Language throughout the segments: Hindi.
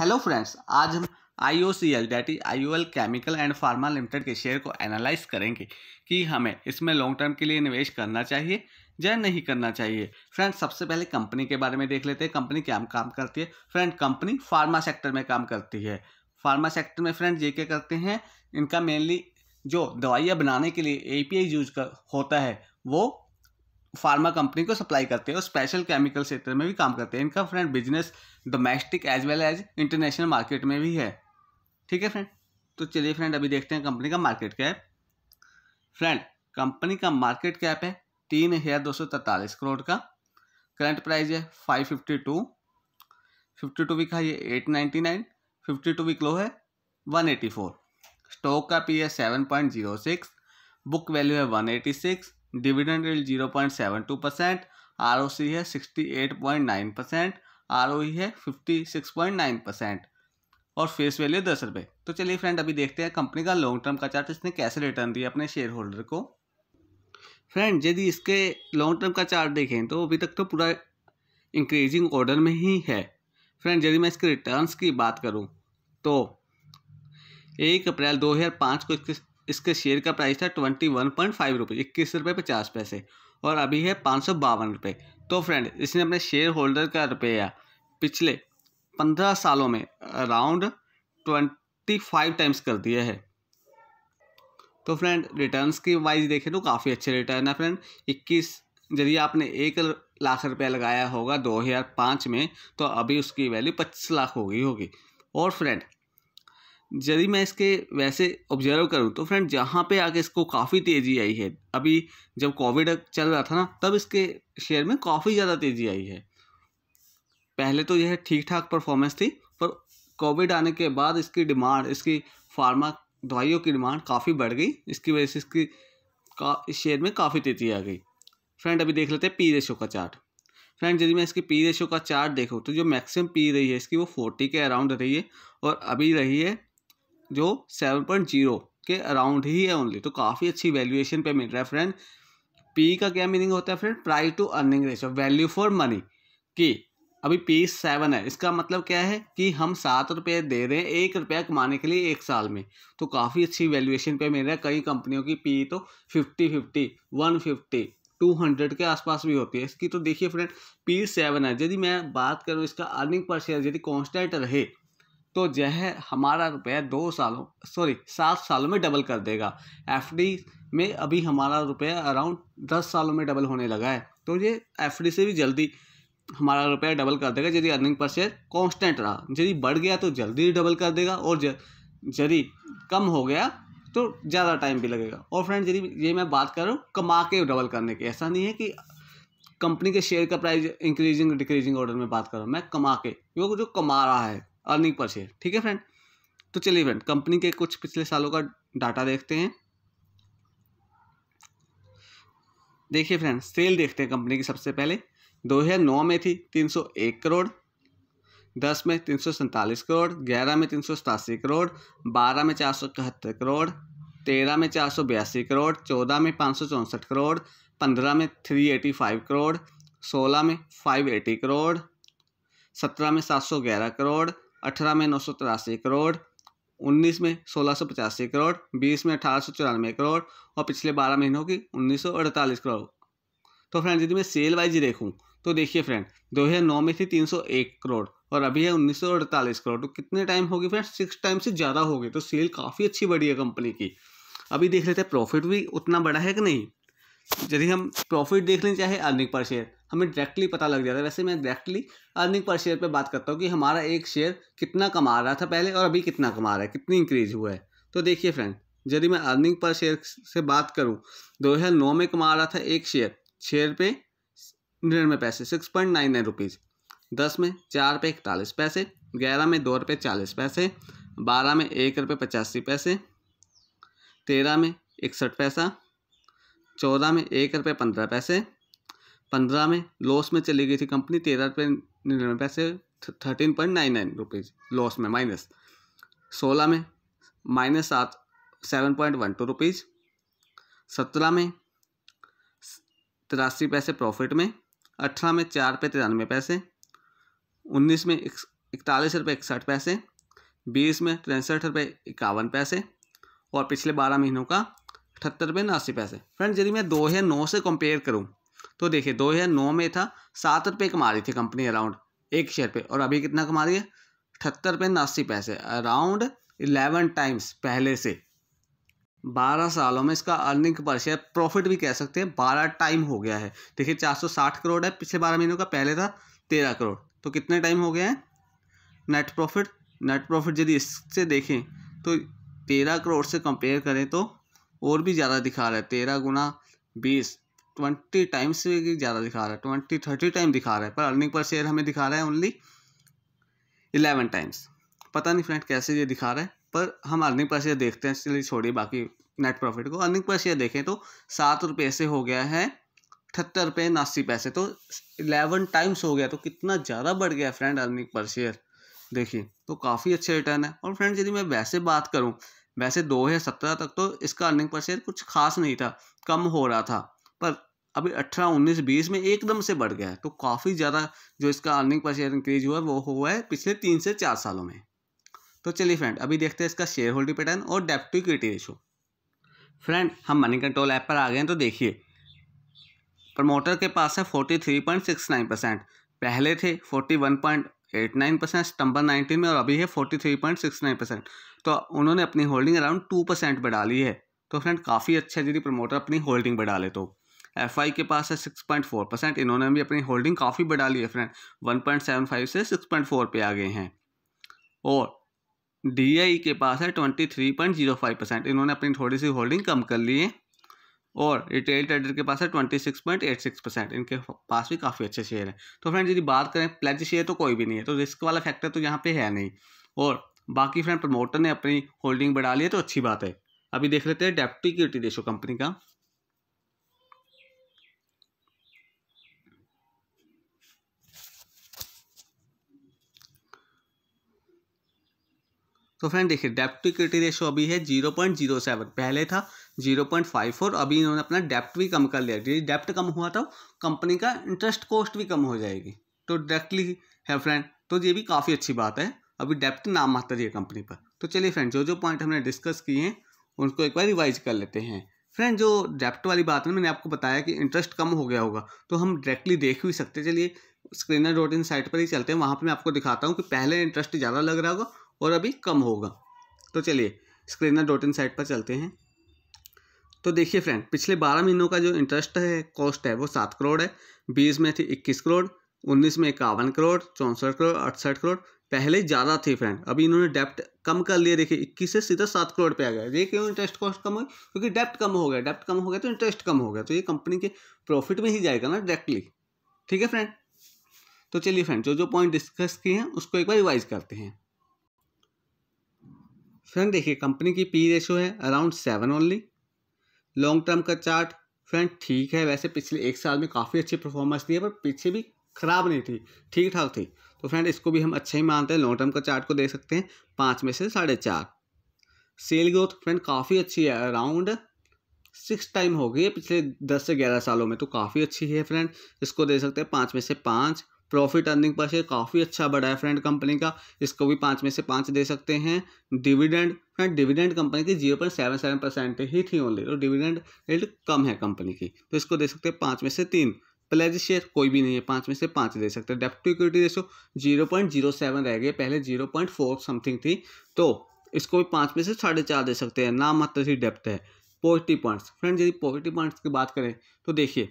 हेलो फ्रेंड्स आज हम I O C L that is I O L chemical and pharma limited के शेयर को एनालाइज करेंगे कि हमें इसमें लॉन्ग टर्म के लिए निवेश करना चाहिए या नहीं करना चाहिए फ्रेंड्स सबसे पहले कंपनी के बारे में देख लेते हैं कंपनी क्या काम करती है फ्रेंड कंपनी फार्मा सेक्टर में काम करती है फार्मा सेक्टर में फ्रेंड ये क्या करते हैं इनका मेनली जो दवाइयाँ बनाने के लिए ए यूज कर होता है वो फार्मा कंपनी को सप्लाई करते हैं और स्पेशल केमिकल सेक्टर में भी काम करते हैं इनका friend business domestic as well as international market में भी है ठीक है फ्रेंड तो चलिए फ्रेंड अभी देखते हैं कंपनी का मार्केट कैप फ्रेंड कंपनी का मार्केट कैप है तीन हज़ार दो सौ तैतालीस करोड़ का करंट प्राइस है five fifty two fifty two week high है eight ninety nine fifty two week low है वन एटी फोर स्टॉक का पी है seven point zero six book value है one eighty six dividend rate zero point seven two percent R है sixty eight point nine percent R है fifty six point nine percent और फेस वैल्यू दस रुपये तो चलिए फ्रेंड अभी देखते हैं कंपनी का लॉन्ग टर्म का चार्ट इसने कैसे रिटर्न दिया अपने शेयर होल्डर को फ्रेंड यदि इसके लॉन्ग टर्म का चार्ट देखें तो अभी तक तो पूरा इंक्रीजिंग ऑर्डर में ही है फ्रेंड यदि मैं इसके रिटर्न्स की बात करूँ तो एक अप्रैल पाँच को इसके इसके शेयर का प्राइस था twenty one point five rupees इक्कीस रुपये पचास पैसे और अभी है पाँच सौ बावन रुपये तो फ्रेंड इसने अपने शेयर होल्डर का रुपया पिछले पंद्रह सालों में अराउंड ट्वेंटी फाइव टाइम्स कर दिया है तो फ्रेंड रिटर्न्स की वाइज देखें तो काफ़ी अच्छे रिटर्न है फ्रेंड इक्कीस यदि आपने एक लाख रुपया लगाया होगा दो हज़ार पाँच में तो अभी उसकी वैल्यू पच्चीस लाख हो गई होगी और फ्रेंड यदि मैं इसके वैसे ऑब्जर्व करूँ तो फ्रेंड जहाँ पे आके इसको काफ़ी तेज़ी आई है अभी जब कोविड चल रहा था ना तब इसके शेयर में काफ़ी ज़्यादा तेज़ी आई है पहले तो यह ठीक ठाक परफॉर्मेंस थी पर कोविड आने के बाद इसकी डिमांड इसकी फार्मा दवाइयों की डिमांड काफ़ी बढ़ गई इसकी वजह से इसकी का इस शेयर में काफ़ी तेज़ी आ गई फ्रेंड अभी देख लेते हैं पी रेशो का चार्ट फ्रेंड यदि मैं इसकी पी रेशो का चार्ट देखूँ तो जो मैक्सिमम पी रही है इसकी वो फोर्टी के अराउंड रही है और अभी रही है जो सेवन पॉइंट जीरो के अराउंड ही है ओनली तो काफ़ी अच्छी वैल्यूएशन पे मिल रहा है फ्रेंड पी का क्या मीनिंग होता है friend price to earning ratio value for money कि अभी पी सेवन है इसका मतलब क्या है कि हम सात रुपये दे रहे हैं एक रुपया कमाने के लिए एक साल में तो काफ़ी अच्छी वैल्यूएशन पे मिल रहा है कई कंपनियों की पी तो fifty fifty one fifty two hundred के आसपास भी होती है इसकी तो देखिए फ्रेंड पी सेवन है यदि मैं बात करूँ इसका अर्निंग पर शेयर यदि कॉन्स्टेंट रहे तो यह हमारा रुपया दो सालों सॉरी सात सालों में डबल कर देगा एफडी में अभी हमारा रुपया अराउंड दस सालों में डबल होने लगा है तो ये एफडी से भी जल्दी हमारा रुपया डबल कर देगा यदि अर्निंग पर शेयर कांस्टेंट रहा यदि बढ़ गया तो जल्दी ही डबल कर देगा और यदि कम हो गया तो ज़्यादा टाइम भी लगेगा और फ्रेंड यदि ये मैं बात कर रहा हूँ कमा के डबल करने की ऐसा नहीं है कि कंपनी के शेयर का प्राइस इंक्रीजिंग डिक्रीजिंग ऑर्डर में बात कर रहा हूँ मैं कमा के वो जो कमा रहा है अर्निंग पर शेयर ठीक है फ्रेंड तो चलिए फ्रेंड कंपनी के कुछ पिछले सालों का डाटा देखते हैं देखिए फ्रेंड सेल देखते हैं कंपनी की सबसे पहले 2009 में थी 301 करोड़ 10 में तीन करोड़ 11 में तीन करोड़ 12 में चार करोड़ 13 में चार करोड़ 14 में पाँच करोड़ 15 में 385 करोड़ 16 में 580 करोड़ 17 में 711 करोड़ अठारह में नौ सौ तिरासी करोड़ उन्नीस में सोलह सौ पचासी करोड़ बीस में अठारह सौ चौरानवे करोड़ और पिछले बारह महीनों की उन्नीस सौ अड़तालीस करोड़ तो फ्रेंड यदि मैं सेल वाइज देखूँ तो देखिए फ्रेंड दो हज़ार नौ में थी तीन सौ एक करोड़ और अभी है उन्नीस सौ अड़तालीस करोड़ तो कितने टाइम होगी फ्रेंड सिक्स टाइम से ज़्यादा होगी तो सेल काफ़ी अच्छी बढ़ी है कंपनी की अभी देख लेते हैं प्रॉफिट भी उतना बड़ा है कि नहीं यदि हम प्रॉफिट देख लें चाहे अर्निंग पर शेयर हमें डायरेक्टली पता लग जाता है वैसे मैं डायरेक्टली अर्निंग पर शेयर पे बात करता हूँ कि हमारा एक शेयर कितना कमा रहा था पहले और अभी कितना कमा रहा है कितनी इंक्रीज हुआ है तो देखिए फ्रेंड यदि मैं अर्निंग पर शेयर से बात करूँ दो हज़ार नौ में कमा रहा था एक शेयर छः रुपये निन्यानवे पैसे six point nine nine rupees दस में चार रुपये इकतालीस पैसे ग्यारह में दो रुपये चालीस पैसे बारह में एक रुपये पचासी पैसे तेरह में इकसठ पैसा चौदह में एक रुपये पंद्रह पैसे पंद्रह में लॉस में चली गई थी कंपनी तेरह रुपये निन्यानवे पैसे thirteen point nine nine rupees loss में माइनस सोलह में माइनस सात seven point one two rupees सत्रह में तिरासी पैसे प्रॉफिट में अठारह में चार रुपये तिरानवे पैसे उन्नीस में इकतालीस रुपये इकसठ पैसे बीस में तिरसठ रुपये इक्यावन पैसे और पिछले बारह महीनों का अठहत्तर रुपये नासी पैसे फ्रेंड्स यदि मैं दो हज़ार नौ से कंपेयर करूँ तो देखिए 2009 में था सात रुपये कमा रही थी कंपनी अराउंड एक शेयर पे और अभी कितना कमा रही है अठहत्तर रुपये नासी पैसे अराउंड इलेवन टाइम्स पहले से बारह सालों में इसका अर्निंग पर शेयर प्रॉफिट भी कह सकते हैं बारह टाइम हो गया है देखिए चार सौ साठ करोड़ है पिछले बारह महीनों का पहले था तेरह करोड़ तो कितने टाइम हो गए हैं नेट प्रॉफिट नेट प्रॉफिट यदि इससे देखें तो तेरह करोड़ से कंपेयर करें तो और भी ज़्यादा दिखा रहा है तेरह गुना बीस ट्वेंटी टाइम्स से ज़्यादा दिखा रहा है ट्वेंटी थर्टी टाइम दिखा रहा है पर अर्निंग पर शेयर हमें दिखा रहा है ओनली इलेवन टाइम्स पता नहीं फ्रेंड कैसे ये दिखा रहा है पर हम अर्निंग पर शेयर देखते हैं इसलिए छोड़िए बाकी नेट प्रॉफिट को अर्निंग पर शेयर देखें तो सात रुपये से हो गया है अठहत्तर रुपये नासी पैसे तो इलेवन टाइम्स हो गया तो कितना ज़्यादा बढ़ गया फ्रेंड अर्निंग पर शेयर देखिए तो काफ़ी अच्छे रिटर्न है और फ्रेंड यदि मैं वैसे बात करूँ वैसे दो हज़ार सत्रह तक तो इसका अर्निंग पर शेयर कुछ खास नहीं था कम हो रहा था पर अभी अठारह उन्नीस बीस में एकदम से बढ़ गया है तो काफ़ी ज़्यादा जो इसका अर्निंग पर शेयर इंक्रीज हुआ वो हुआ है पिछले तीन से चार सालों में तो चलिए फ्रेंड अभी देखते हैं इसका शेयर होल्डिंग पैटर्न और डेप्ट टू रेशो फ्रेंड हम मनी कंट्रोल ऐप पर आ गए हैं तो देखिए प्रमोटर के पास है forty three point six nine percent पहले थे forty one point eight nine percent सितंबर नाइनटीन में और अभी है forty three point six nine percent तो उन्होंने अपनी होल्डिंग अराउंड टू परसेंट बढ़ा ली है तो फ्रेंड काफ़ी अच्छा है यदि प्रमोटर अपनी होल्डिंग बढ़ा ले तो एफ आई के पास है सिक्स पॉइंट फोर परसेंट इन्होंने भी अपनी होल्डिंग काफ़ी बढ़ा ली है friend one point seven five से सिक्स पॉइंट फोर पे आ गए हैं और डी आई के पास है twenty three point zero five percent इन्होंने अपनी थोड़ी सी होल्डिंग कम कर ली है और रिटेल ट्रेडर के पास है twenty six point eight six percent इनके पास भी काफ़ी अच्छे शेयर हैं तो फ्रेंड यदि बात करें प्लेज शेयर तो कोई भी नहीं है तो रिस्क वाला फैक्टर तो यहाँ पर है नहीं और बाकी फ्रेंड प्रमोटर ने अपनी होल्डिंग बढ़ा ली है तो अच्छी बात है अभी देख लेते हैं डेप्टी इक्विटी रेशो कंपनी का तो फ्रेंड देखिए डेप्ट इक्विटी रेशो अभी है जीरो पॉइंट जीरो सेवन पहले था जीरो पॉइंट फाइव फोर अभी इन्होंने अपना डेप्ट भी कम कर लिया यदि डेप्ट कम हुआ तो कंपनी का इंटरेस्ट कॉस्ट भी कम हो जाएगी तो डायरेक्टली है फ्रेंड तो ये भी काफ़ी अच्छी बात है अभी डेप्ट नाम मात्र रही है कंपनी पर तो चलिए फ्रेंड जो जो पॉइंट हमने डिस्कस किए हैं उनको एक बार रिवाइज कर लेते हैं फ्रेंड जो डेप्ट वाली बात है मैंने आपको बताया कि इंटरेस्ट कम हो गया होगा तो हम डायरेक्टली देख भी सकते चलिए स्क्रीनर डॉट इन साइट पर ही चलते हैं वहाँ पर मैं आपको दिखाता हूँ कि पहले इंटरेस्ट ज़्यादा लग रहा होगा और अभी कम होगा तो चलिए स्क्रीनर डॉट इन साइट पर चलते हैं तो देखिए फ्रेंड पिछले बारह महीनों का जो इंटरेस्ट है कॉस्ट है वो सात करोड़ है बीस में थी इक्कीस करोड़ उन्नीस में इक्यावन करोड़ चौंसठ करोड़ अड़सठ करोड़ पहले ज़्यादा थी फ्रेंड अभी इन्होंने डेप्ट कम कर लिया देखिए इक्कीस से सीधा सात करोड़ पे आ गया ये क्यों इंटरेस्ट कॉस्ट कम हुई क्योंकि डेप्ट कम हो गया डेप्ट कम हो गया तो इंटरेस्ट कम हो गया तो ये कंपनी के प्रॉफिट में ही जाएगा ना डायरेक्टली ठीक है फ्रेंड तो चलिए फ्रेंड जो जो पॉइंट डिस्कस किए हैं उसको एक बार रिवाइज करते हैं फ्रेंड देखिए कंपनी की पी रेशो है around seven only long term का चार्ट फ्रेंड ठीक है वैसे पिछले एक साल में काफ़ी अच्छी परफॉर्मेंस दी है पर पीछे भी ख़राब नहीं थी ठीक ठाक थी तो फ्रेंड इसको भी हम अच्छा ही मानते हैं लॉन्ग टर्म का चार्ट को देख सकते हैं पाँच में से साढ़े चार सेल ग्रोथ फ्रेंड काफ़ी अच्छी है अराउंड सिक्स टाइम हो गई है पिछले दस से ग्यारह सालों में तो काफ़ी अच्छी है फ्रेंड इसको देख सकते हैं पाँच में से पाँच प्रॉफिट अर्निंग पर शेयर काफ़ी अच्छा बढ़ा है फ्रेंड कंपनी का इसको भी पाँच में से पाँच दे सकते हैं डिविडेंड फ्रेंड डिविडेंड कंपनी की zero point seven seven percent ही थी ओनली और डिविडेंड रेट कम है कंपनी की तो इसको दे सकते हैं पाँच में से तीन प्लेज शेयर कोई भी नहीं है पाँच में से पाँच दे सकते हैं डेप्ट equity ratio zero point zero seven रह गए पहले जीरो पॉइंट फोर समथिंग थी तो इसको भी पाँच में से साढ़े चार दे सकते हैं नाम मात्र ही डेप्ट है पॉजिटिव पॉइंट्स फ्रेंड यदि पॉजिटिव पॉइंट्स की बात करें तो देखिए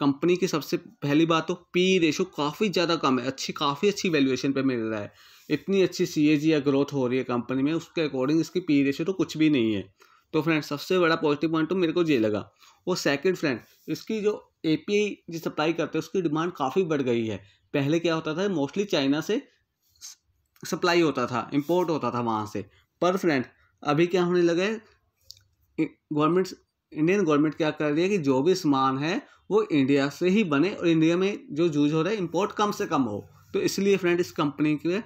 कंपनी की सबसे पहली बात तो पी रेशो काफ़ी ज़्यादा कम है अच्छी काफ़ी अच्छी वैल्यूएशन पर मिल रहा है इतनी अच्छी सी ए जी या ग्रोथ हो रही है कंपनी में उसके अकॉर्डिंग इसकी पी रेशो तो कुछ भी नहीं है तो फ्रेंड सबसे बड़ा पॉजिटिव पॉइंट तो मेरे को ये लगा और सेकंड फ्रेंड इसकी जो ए पी आई जो सप्लाई करते हैं उसकी डिमांड काफ़ी बढ़ गई है पहले क्या होता था मोस्टली चाइना से सप्लाई होता था इम्पोर्ट होता था वहाँ से पर फ्रेंड अभी क्या होने लगा है गवर्नमेंट इंडियन गवर्नमेंट क्या कर रही है कि जो भी सामान है वो इंडिया से ही बने और इंडिया में जो जूज हो रहा है इम्पोर्ट कम से कम हो तो इसलिए फ्रेंड इस कंपनी के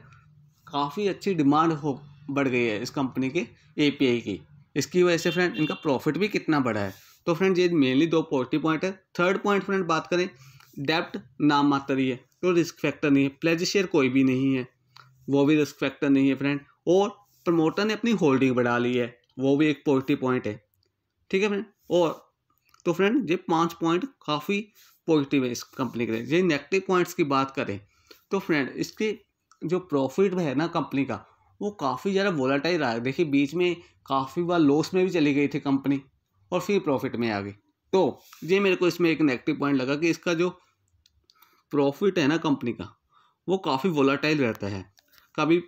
काफ़ी अच्छी डिमांड हो बढ़ गई है इस कंपनी के ए की इसकी वजह से फ्रेंड इनका प्रॉफिट भी कितना बढ़ा है तो फ्रेंड ये मेनली दो पॉजिटिव पॉइंट है थर्ड पॉइंट फ्रेंड बात करें डेप्ट नाम मात्र ही है तो रिस्क फैक्टर नहीं है प्लेज शेयर कोई भी नहीं है वो भी रिस्क फैक्टर नहीं है फ्रेंड और प्रमोटर ने अपनी होल्डिंग बढ़ा ली है वो भी एक पॉजिटिव पॉइंट है ठीक है फ्रेंड और तो फ्रेंड ये पाँच पॉइंट काफ़ी पॉजिटिव है इस कंपनी के लिए ये नेगेटिव पॉइंट्स की बात करें तो फ्रेंड इसकी जो प्रॉफिट है ना कंपनी का वो काफ़ी ज़्यादा वोलाटाइल रहा है देखिए बीच में काफ़ी बार लॉस में भी चली गई थी कंपनी और फिर प्रॉफिट में आ गई तो ये मेरे को इसमें एक नेगेटिव पॉइंट लगा कि इसका जो प्रॉफिट है ना कंपनी का वो काफ़ी वोलाटाइल रहता है कभी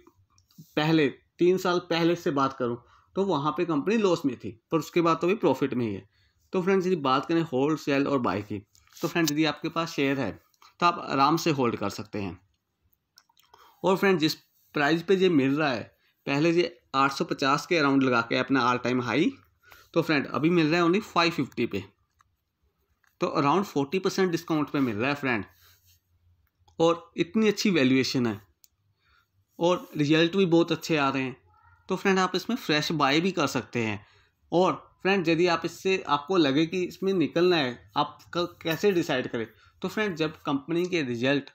पहले तीन साल पहले से बात करूँ तो वहाँ पे कंपनी लॉस में थी पर उसके बाद तो भी प्रॉफिट में ही है तो फ्रेंड्स यदि बात करें होल्ड सेल और बाय की तो फ्रेंड्स यदि आपके पास शेयर है तो आप आराम से होल्ड कर सकते हैं और फ्रेंड्स जिस प्राइस पे ये मिल रहा है पहले ये 850 के अराउंड लगा के अपना ऑल टाइम हाई तो फ्रेंड अभी मिल रहा है ओनली 550 पे तो अराउंड 40 परसेंट डिस्काउंट पे मिल रहा है फ्रेंड और इतनी अच्छी वैल्यूएशन है और रिजल्ट भी बहुत अच्छे आ रहे हैं तो फ्रेंड आप इसमें फ्रेश बाय भी कर सकते हैं और फ्रेंड यदि आप इससे आपको लगे कि इसमें निकलना है आप कैसे डिसाइड करें तो फ्रेंड जब कंपनी के रिजल्ट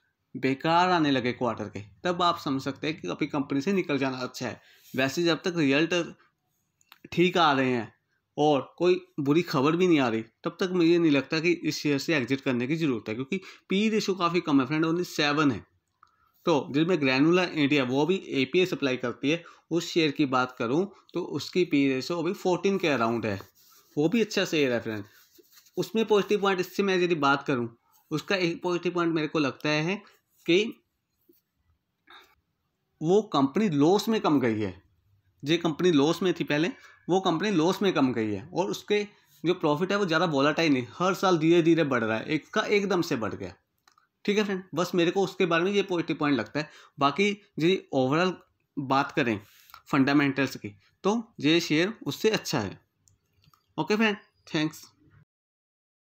बेकार आने लगे क्वार्टर के तब आप समझ सकते हैं कि अभी कंपनी से निकल जाना अच्छा है वैसे जब तक रिजल्ट ठीक आ रहे हैं और कोई बुरी खबर भी नहीं आ रही तब तक मुझे नहीं लगता कि इस शेयर से एग्जिट करने की ज़रूरत है क्योंकि पी रेशो काफ़ी कम है फ्रेंड ओनली सेवन है तो जिसमें ग्रैनुलर इंडिया वो भी ए सप्लाई करती है उस शेयर की बात करूँ तो उसकी पी रेशो अभी फोर्टीन के अराउंड है वो भी अच्छा शेयर है फ्रेंड उसमें पॉजिटिव पॉइंट इससे मैं यदि बात करूँ उसका एक पॉजिटिव पॉइंट मेरे को लगता है कि वो कंपनी लॉस में कम गई है जो कंपनी लॉस में थी पहले वो कंपनी लॉस में कम गई है और उसके जो प्रॉफिट है वो ज़्यादा बोलाटाई नहीं हर साल धीरे धीरे बढ़ रहा है एक का एकदम से बढ़ गया ठीक है फ्रेंड बस मेरे को उसके बारे में ये पॉजिटिव पॉइंट लगता है बाकी यदि ओवरऑल बात करें फंडामेंटल्स की तो ये शेयर उससे अच्छा है ओके फ्रेंड थैंक्स